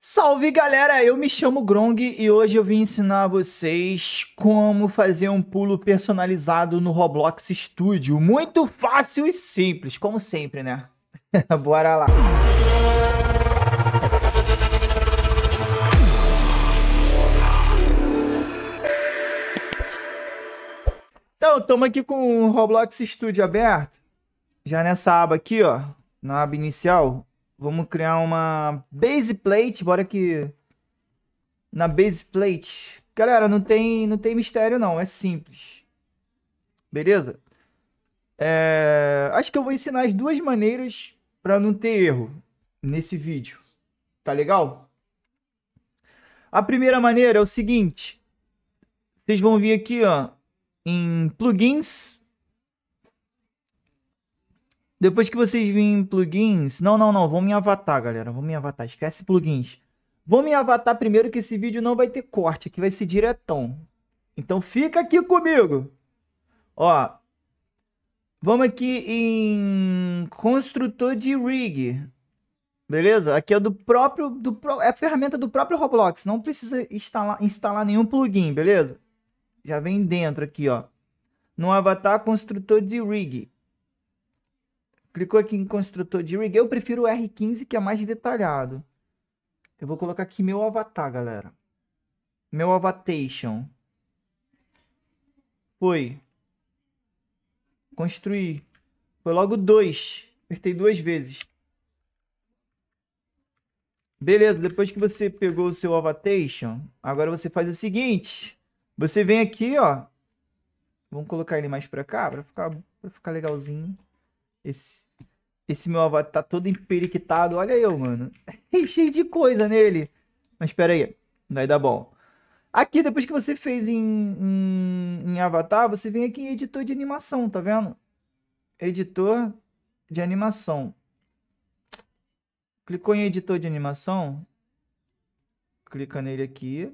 Salve galera, eu me chamo Grong e hoje eu vim ensinar vocês como fazer um pulo personalizado no Roblox Studio. Muito fácil e simples, como sempre, né? Bora lá. Então, estamos aqui com o Roblox Studio aberto. Já nessa aba aqui, ó, na aba inicial, Vamos criar uma base plate, bora que na base plate. Galera, não tem, não tem mistério não, é simples. Beleza? É... Acho que eu vou ensinar as duas maneiras para não ter erro nesse vídeo. Tá legal? A primeira maneira é o seguinte. Vocês vão vir aqui, ó, em plugins depois que vocês virem plugins... Não, não, não. Vão me avatar, galera. Vão me avatar. Esquece plugins. Vou me avatar primeiro que esse vídeo não vai ter corte. Aqui vai ser diretão. Então fica aqui comigo. Ó. Vamos aqui em... Construtor de rig. Beleza? Aqui é do próprio... Do pro... É a ferramenta do próprio Roblox. Não precisa instalar, instalar nenhum plugin, beleza? Já vem dentro aqui, ó. No avatar construtor de rig. Clicou aqui em construtor de rig. Eu prefiro o R15, que é mais detalhado. Eu vou colocar aqui meu avatar, galera. Meu avatation. Foi. Construir. Foi logo dois. Apertei duas vezes. Beleza, depois que você pegou o seu avatation, agora você faz o seguinte. Você vem aqui, ó. Vamos colocar ele mais pra cá, pra ficar, pra ficar legalzinho. Esse, esse meu avatar tá todo emperiquitado. Olha eu, mano. Cheio de coisa nele. Mas espera aí. Vai dar bom. Aqui, depois que você fez em, em, em, Avatar, você vem aqui em Editor de Animação, tá vendo? Editor de Animação. Clicou em Editor de Animação. Clica nele aqui.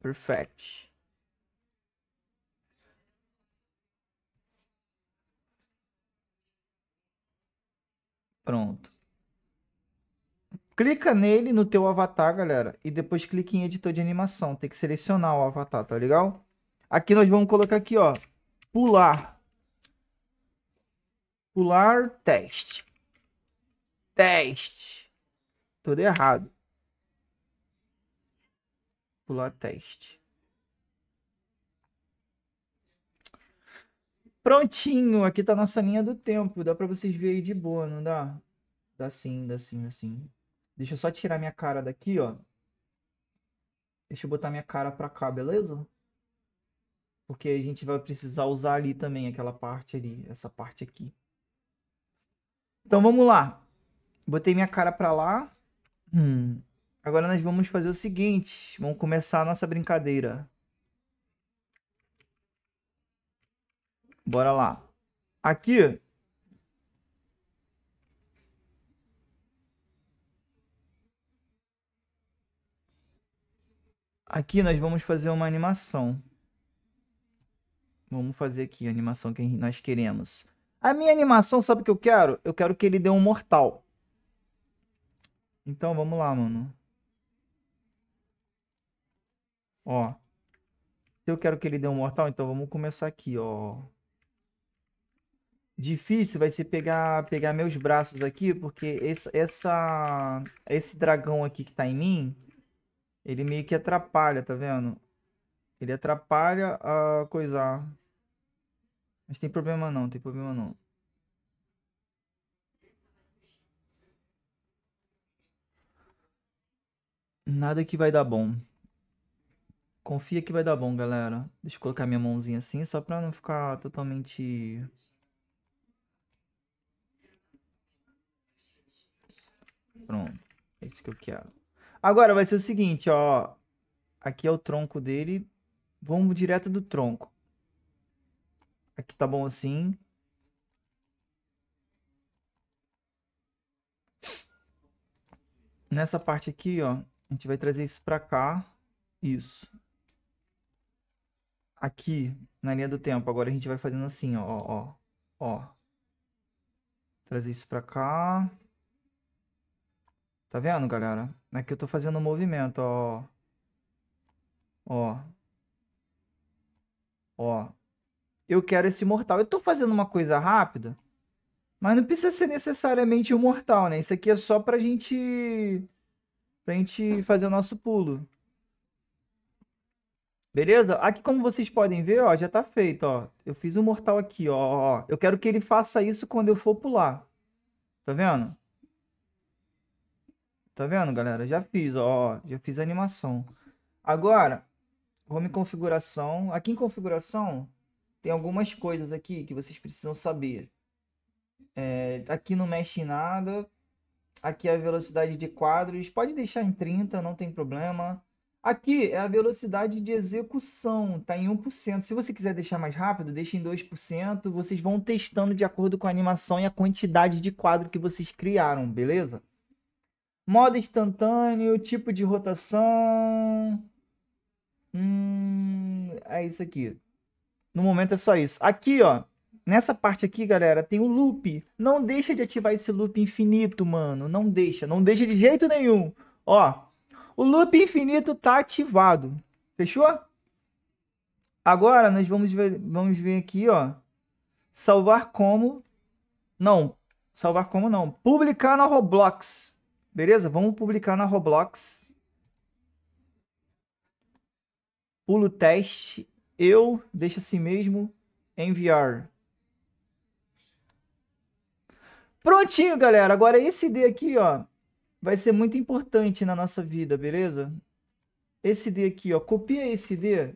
Perfect. Pronto. Clica nele no teu avatar, galera. E depois clica em editor de animação. Tem que selecionar o avatar, tá legal? Aqui nós vamos colocar aqui, ó. Pular. Pular teste. Teste. Tudo errado. Pular teste. Prontinho, aqui tá a nossa linha do tempo. Dá pra vocês verem de boa, não dá? Dá sim, dá sim, assim. Deixa eu só tirar minha cara daqui, ó. Deixa eu botar minha cara pra cá, beleza? Porque a gente vai precisar usar ali também, aquela parte ali, essa parte aqui. Então vamos lá. Botei minha cara pra lá. Hum. Agora nós vamos fazer o seguinte. Vamos começar a nossa brincadeira. Bora lá. Aqui. Aqui nós vamos fazer uma animação. Vamos fazer aqui a animação que nós queremos. A minha animação, sabe o que eu quero? Eu quero que ele dê um mortal. Então, vamos lá, mano. Ó. Se eu quero que ele dê um mortal, então vamos começar aqui, ó difícil vai ser pegar, pegar meus braços aqui, porque esse, essa, esse dragão aqui que tá em mim, ele meio que atrapalha, tá vendo? Ele atrapalha a coisar. Mas tem problema não, tem problema não. Nada que vai dar bom. Confia que vai dar bom, galera. Deixa eu colocar minha mãozinha assim, só pra não ficar totalmente Pronto. É isso que eu quero. Agora vai ser o seguinte, ó. Aqui é o tronco dele. Vamos direto do tronco. Aqui tá bom assim. Nessa parte aqui, ó, a gente vai trazer isso pra cá. Isso. Aqui, na linha do tempo. Agora a gente vai fazendo assim, ó, ó, ó. Trazer isso pra cá. Tá vendo, galera? Aqui eu tô fazendo um movimento, ó. Ó. Ó. Eu quero esse mortal. Eu tô fazendo uma coisa rápida, mas não precisa ser necessariamente um mortal, né? Isso aqui é só pra gente... Pra gente fazer o nosso pulo. Beleza? Aqui, como vocês podem ver, ó, já tá feito, ó. Eu fiz um mortal aqui, ó, ó. Eu quero que ele faça isso quando eu for pular. Tá vendo? Tá vendo, galera? Já fiz, ó. Já fiz a animação. Agora, vamos em configuração. Aqui em configuração, tem algumas coisas aqui que vocês precisam saber. É, aqui não mexe em nada. Aqui é a velocidade de quadros. Pode deixar em 30, não tem problema. Aqui é a velocidade de execução, tá em 1%. Se você quiser deixar mais rápido, deixe em 2%. Vocês vão testando de acordo com a animação e a quantidade de quadro que vocês criaram, beleza? Modo instantâneo, tipo de rotação. Hum, é isso aqui. No momento é só isso. Aqui, ó. Nessa parte aqui, galera, tem o loop. Não deixa de ativar esse loop infinito, mano. Não deixa. Não deixa de jeito nenhum. Ó, o loop infinito tá ativado. Fechou? Agora, nós vamos ver, vamos ver aqui, ó. Salvar como... Não. Salvar como não. Publicar na Roblox. Beleza? Vamos publicar na Roblox. Pulo teste. Eu, deixa assim mesmo, enviar. Prontinho, galera. Agora esse D aqui, ó, vai ser muito importante na nossa vida, beleza? Esse D aqui, ó, copia esse D.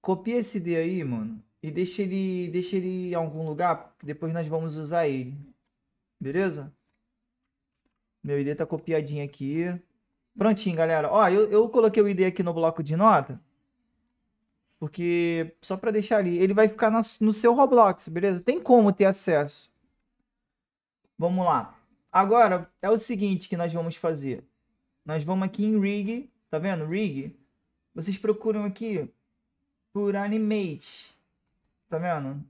Copia esse D aí, mano, e deixa ele, deixa ele em algum lugar, depois nós vamos usar ele. Beleza? Meu ID tá copiadinho aqui. Prontinho, galera. Ó, eu, eu coloquei o ID aqui no bloco de nota. Porque, só para deixar ali, ele vai ficar na, no seu Roblox, beleza? Tem como ter acesso. Vamos lá. Agora, é o seguinte que nós vamos fazer. Nós vamos aqui em Rig, tá vendo? Rig. Vocês procuram aqui por Animate. Tá vendo?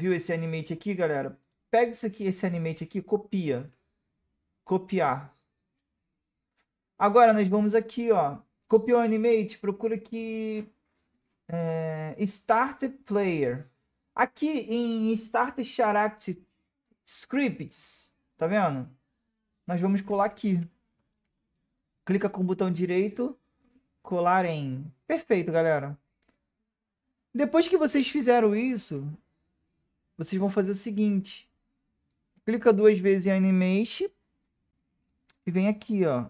viu esse animate aqui, galera? Pega isso aqui, esse animate aqui, copia. Copiar. Agora nós vamos aqui, ó. Copiou o animate, procura aqui. É, Player. Aqui em start character Scripts, tá vendo? Nós vamos colar aqui. Clica com o botão direito, colar em. Perfeito, galera. Depois que vocês fizeram isso, vocês vão fazer o seguinte. Clica duas vezes em Animation E vem aqui, ó.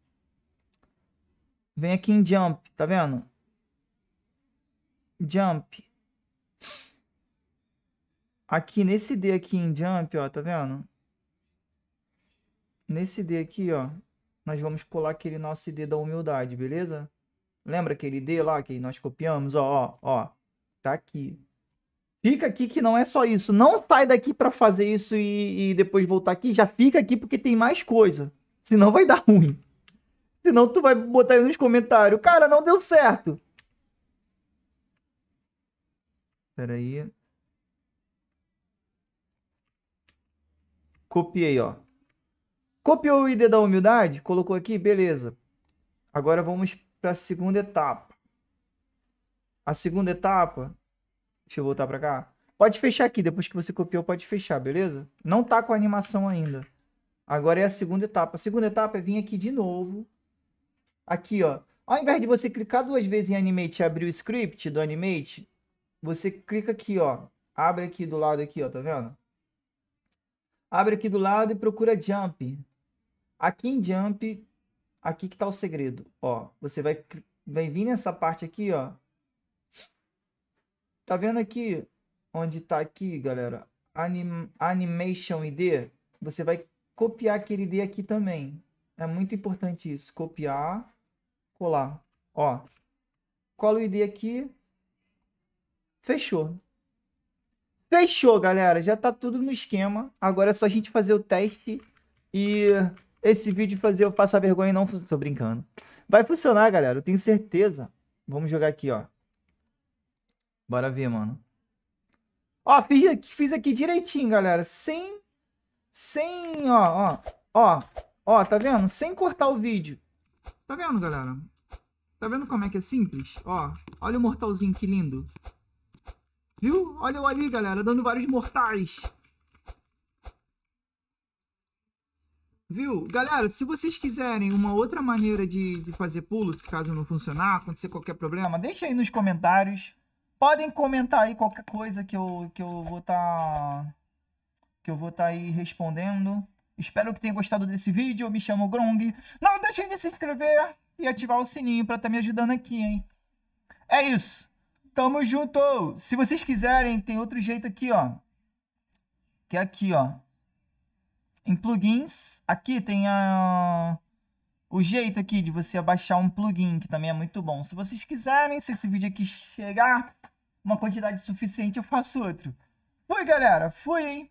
Vem aqui em Jump, tá vendo? Jump. Aqui nesse D aqui em Jump, ó, tá vendo? Nesse D aqui, ó, nós vamos colar aquele nosso ID da humildade, beleza? Lembra aquele D lá que nós copiamos? Ó, ó, ó. Tá aqui. Fica aqui que não é só isso. Não sai daqui para fazer isso e, e, depois voltar aqui. Já fica aqui porque tem mais coisa. Senão vai dar ruim. Senão tu vai botar aí nos comentários. Cara, não deu certo. Pera aí. Copiei, ó. Copiou o ID da humildade, colocou aqui, beleza. Agora vamos para a segunda etapa. A segunda etapa Deixa eu voltar pra cá. Pode fechar aqui, depois que você copiou, pode fechar, beleza? Não tá com a animação ainda. Agora é a segunda etapa. A segunda etapa é vir aqui de novo. Aqui, ó. Ao invés de você clicar duas vezes em Animate e abrir o script do Animate, você clica aqui, ó. Abre aqui do lado aqui, ó, tá vendo? Abre aqui do lado e procura Jump. Aqui em Jump, aqui que tá o segredo, ó. Você vai, vai vir nessa parte aqui, ó. Tá vendo aqui onde tá aqui, galera? Anim, animation ID. Você vai copiar aquele ID aqui também. É muito importante isso. Copiar, colar. Ó, cola o ID aqui. Fechou. Fechou, galera. Já tá tudo no esquema. Agora é só a gente fazer o teste e esse vídeo fazer eu passar vergonha e não tô brincando. Vai funcionar, galera. Eu tenho certeza. Vamos jogar aqui, ó. Bora ver, mano. Ó, fiz aqui, fiz aqui direitinho, galera. Sem... Sem, ó, ó. Ó, ó, tá vendo? Sem cortar o vídeo. Tá vendo, galera? Tá vendo como é que é simples? Ó, olha o mortalzinho, que lindo. Viu? Olha eu ali, galera, dando vários mortais. Viu? Galera, se vocês quiserem uma outra maneira de, de fazer pulo, caso não funcionar, acontecer qualquer problema, deixa aí nos comentários. Podem comentar aí qualquer coisa que eu, que eu vou estar. Tá, que eu vou estar tá aí respondendo. Espero que tenham gostado desse vídeo. Eu me chamo Grong. Não deixem de se inscrever e ativar o sininho para estar tá me ajudando aqui, hein? É isso. Tamo junto. Se vocês quiserem, tem outro jeito aqui, ó. Que é aqui, ó. Em plugins, aqui tem a o jeito aqui de você abaixar um plugin, que também é muito bom. Se vocês quiserem, se esse vídeo aqui chegar uma quantidade suficiente, eu faço outro. Fui, galera! Fui, hein?